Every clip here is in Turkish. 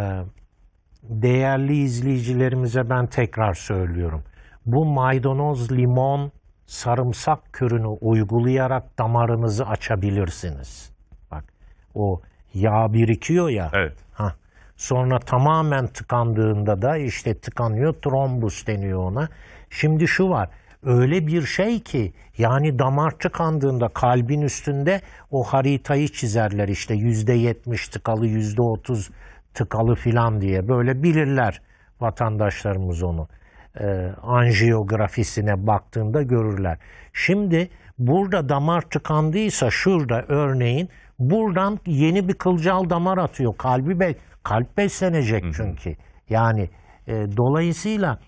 Ee, değerli izleyicilerimize ben tekrar söylüyorum. Bu maydanoz, limon, sarımsak kürünü uygulayarak damarınızı açabilirsiniz. Bak o yağ birikiyor ya. Evet. Heh, sonra tamamen tıkandığında da işte tıkanıyor trombus deniyor ona. Şimdi şu var öyle bir şey ki yani damar tıkandığında kalbin üstünde o haritayı çizerler işte yüzde yetmiş tıkalı yüzde otuz tıkalı filan diye böyle bilirler vatandaşlarımız onu. E, anjiyografisine baktığında görürler. Şimdi burada damar tıkandıysa şurada örneğin buradan yeni bir kılcal damar atıyor. Kalbi be, kalp beslenecek çünkü. Yani e, dolayısıyla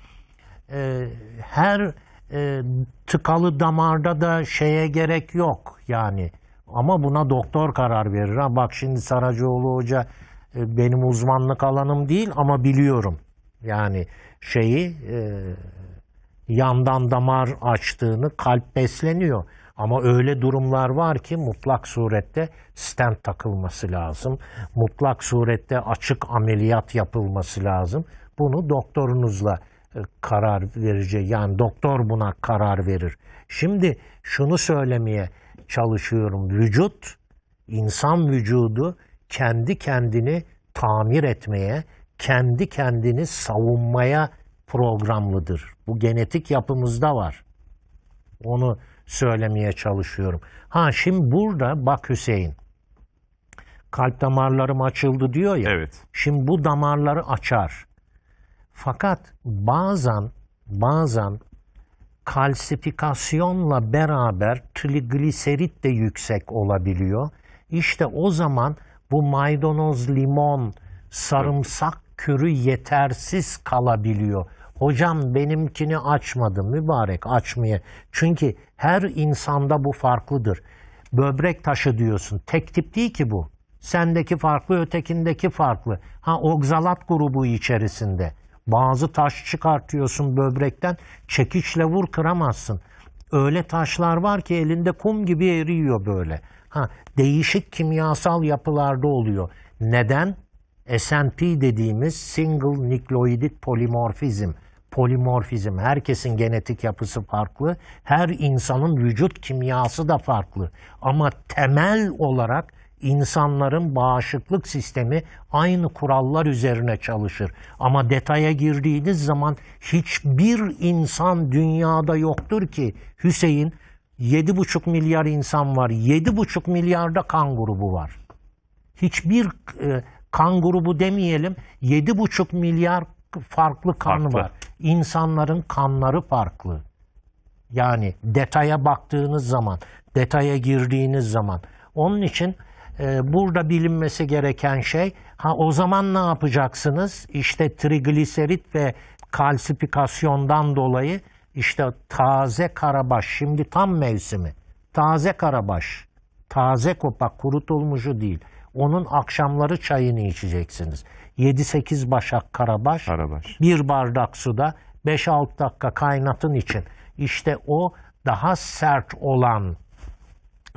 e, her e, tıkalı damarda da şeye gerek yok yani. Ama buna doktor karar verir. Ha bak şimdi Saracoğlu Hoca e, benim uzmanlık alanım değil ama biliyorum. Yani şeyi e, yandan damar açtığını kalp besleniyor. Ama öyle durumlar var ki mutlak surette stent takılması lazım. Mutlak surette açık ameliyat yapılması lazım. Bunu doktorunuzla e, karar verecek. Yani doktor buna karar verir. Şimdi şunu söylemeye çalışıyorum. Vücut, insan vücudu kendi kendini tamir etmeye, kendi kendini savunmaya programlıdır. Bu genetik yapımızda var. Onu söylemeye çalışıyorum. Ha şimdi burada bak Hüseyin. Kalp damarlarım açıldı diyor ya. Evet. Şimdi bu damarları açar. Fakat bazen bazen kalsifikasyonla beraber trigliserit de yüksek olabiliyor. İşte o zaman bu maydanoz, limon, sarımsak kürü yetersiz kalabiliyor. Hocam benimkini açmadım mübarek açmaya. Çünkü her insanda bu farklıdır. Böbrek taşı diyorsun. Tek tip değil ki bu. Sendeki farklı, ötekindeki farklı. Ha oxalat grubu içerisinde. Bazı taş çıkartıyorsun böbrekten, çekiçle vur kıramazsın öyle taşlar var ki elinde kum gibi eriyor böyle. Ha, değişik kimyasal yapılarda oluyor. Neden? SNP dediğimiz single nükleoidik polimorfizm. Polimorfizm. Herkesin genetik yapısı farklı. Her insanın vücut kimyası da farklı. Ama temel olarak insanların bağışıklık sistemi aynı kurallar üzerine çalışır. Ama detaya girdiğiniz zaman hiçbir insan dünyada yoktur ki Hüseyin 7,5 milyar insan var. 7,5 milyarda kan grubu var. Hiçbir e, kan grubu demeyelim. 7,5 milyar farklı kan farklı. var. İnsanların kanları farklı. Yani detaya baktığınız zaman, detaya girdiğiniz zaman. Onun için ee, burada bilinmesi gereken şey ha o zaman ne yapacaksınız? İşte trigliserit ve kalsifikasyondan dolayı işte taze karabaş şimdi tam mevsimi. Taze karabaş, taze kopak kurutulmuşu değil. Onun akşamları çayını içeceksiniz. 7-8 başak karabaş, karabaş, bir bardak suda 5-6 dakika kaynatın için. İşte o daha sert olan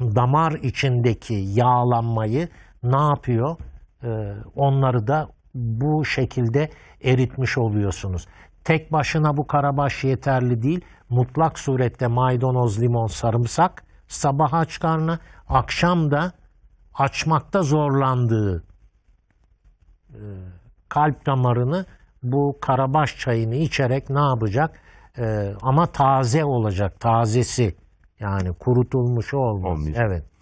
damar içindeki yağlanmayı ne yapıyor? Ee, onları da bu şekilde eritmiş oluyorsunuz. Tek başına bu karabaş yeterli değil. Mutlak surette maydanoz, limon, sarımsak sabah aç karnı, akşam da açmakta zorlandığı e, kalp damarını bu karabaş çayını içerek ne yapacak? E, ama taze olacak, tazesi. Yani kurutulmuş olmaz. Olmayacak. Evet.